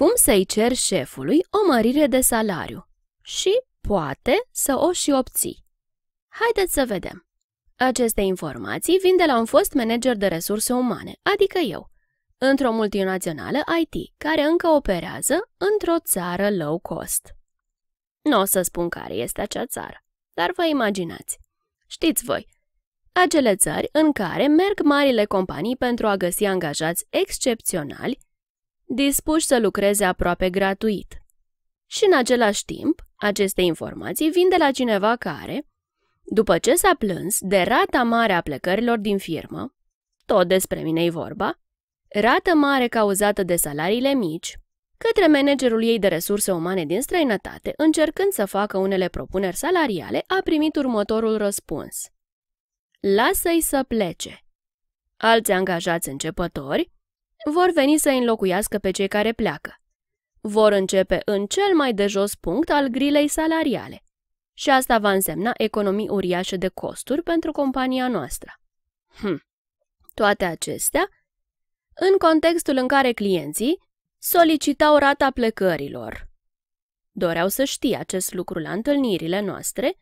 cum să-i cer șefului o mărire de salariu și poate să o și obții. Haideți să vedem. Aceste informații vin de la un fost manager de resurse umane, adică eu, într-o multinațională IT, care încă operează într-o țară low cost. Nu o să spun care este acea țară, dar vă imaginați. Știți voi, acele țări în care merg marile companii pentru a găsi angajați excepționali dispuși să lucreze aproape gratuit. Și în același timp, aceste informații vin de la cineva care, după ce s-a plâns de rata mare a plecărilor din firmă, tot despre mine e vorba, rată mare cauzată de salariile mici, către managerul ei de resurse umane din străinătate, încercând să facă unele propuneri salariale, a primit următorul răspuns. Lasă-i să plece. Alți angajați începători vor veni să înlocuiască pe cei care pleacă. Vor începe în cel mai de jos punct al grilei salariale. Și asta va însemna economii uriașe de costuri pentru compania noastră. Hm. Toate acestea în contextul în care clienții solicitau rata plecărilor. Doreau să știe acest lucru la întâlnirile noastre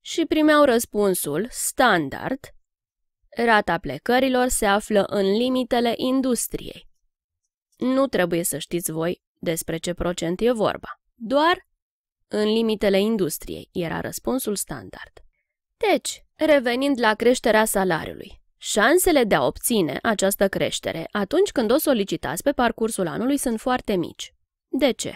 și primeau răspunsul standard Rata plecărilor se află în limitele industriei. Nu trebuie să știți voi despre ce procent e vorba, doar în limitele industriei era răspunsul standard. Deci, revenind la creșterea salariului, șansele de a obține această creștere atunci când o solicitați pe parcursul anului sunt foarte mici. De ce?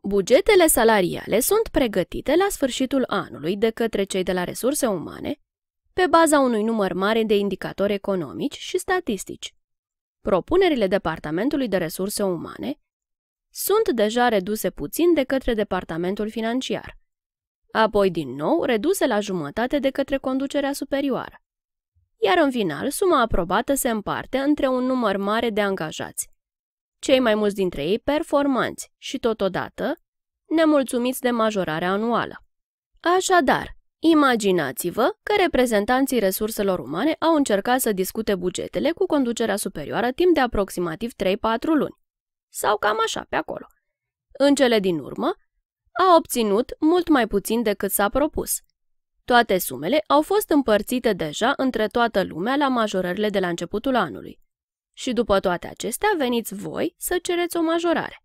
Bugetele salariale sunt pregătite la sfârșitul anului de către cei de la resurse umane pe baza unui număr mare de indicatori economici și statistici. Propunerile Departamentului de Resurse Umane sunt deja reduse puțin de către Departamentul Financiar, apoi din nou reduse la jumătate de către conducerea superioară. Iar în final, suma aprobată se împarte între un număr mare de angajați, cei mai mulți dintre ei performanți și totodată nemulțumiți de majorarea anuală. Așadar, Imaginați-vă că reprezentanții resurselor umane au încercat să discute bugetele cu conducerea superioară timp de aproximativ 3-4 luni. Sau cam așa, pe acolo. În cele din urmă, a obținut mult mai puțin decât s-a propus. Toate sumele au fost împărțite deja între toată lumea la majorările de la începutul anului. Și după toate acestea, veniți voi să cereți o majorare.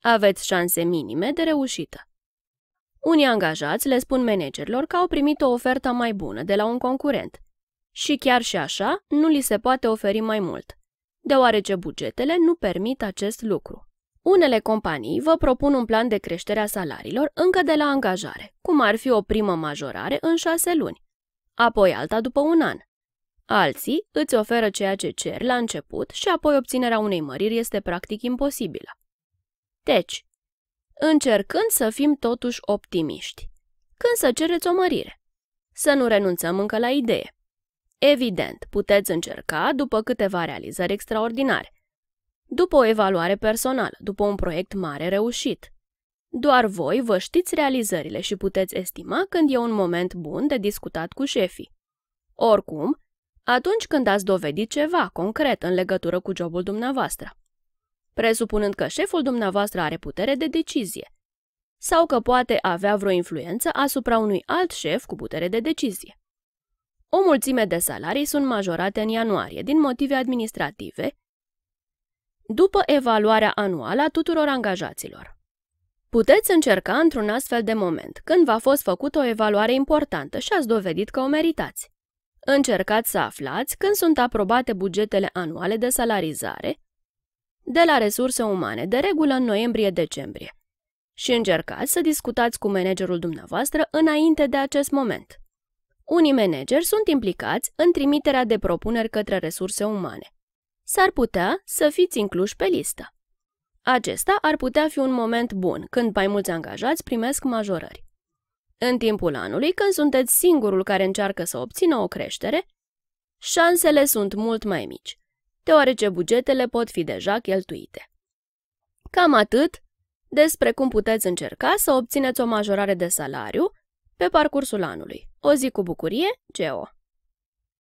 Aveți șanse minime de reușită. Unii angajați le spun managerilor că au primit o ofertă mai bună de la un concurent și chiar și așa nu li se poate oferi mai mult, deoarece bugetele nu permit acest lucru. Unele companii vă propun un plan de creștere a salariilor încă de la angajare, cum ar fi o primă majorare în șase luni, apoi alta după un an. Alții îți oferă ceea ce cer la început și apoi obținerea unei măriri este practic imposibilă. Deci, încercând să fim totuși optimiști. Când să cereți o mărire? Să nu renunțăm încă la idee. Evident, puteți încerca după câteva realizări extraordinare, după o evaluare personală, după un proiect mare reușit. Doar voi vă știți realizările și puteți estima când e un moment bun de discutat cu șefii. Oricum, atunci când ați dovedit ceva concret în legătură cu jobul dumneavoastră presupunând că șeful dumneavoastră are putere de decizie sau că poate avea vreo influență asupra unui alt șef cu putere de decizie. O mulțime de salarii sunt majorate în ianuarie din motive administrative, după evaluarea anuală a tuturor angajaților. Puteți încerca într-un astfel de moment, când v-a fost făcută o evaluare importantă și ați dovedit că o meritați. Încercați să aflați când sunt aprobate bugetele anuale de salarizare de la resurse umane, de regulă în noiembrie-decembrie. Și încercați să discutați cu managerul dumneavoastră înainte de acest moment. Unii manageri sunt implicați în trimiterea de propuneri către resurse umane. S-ar putea să fiți incluși pe listă. Acesta ar putea fi un moment bun când mai mulți angajați primesc majorări. În timpul anului, când sunteți singurul care încearcă să obțină o creștere, șansele sunt mult mai mici deoarece bugetele pot fi deja cheltuite. Cam atât despre cum puteți încerca să obțineți o majorare de salariu pe parcursul anului. O zi cu bucurie, Geo!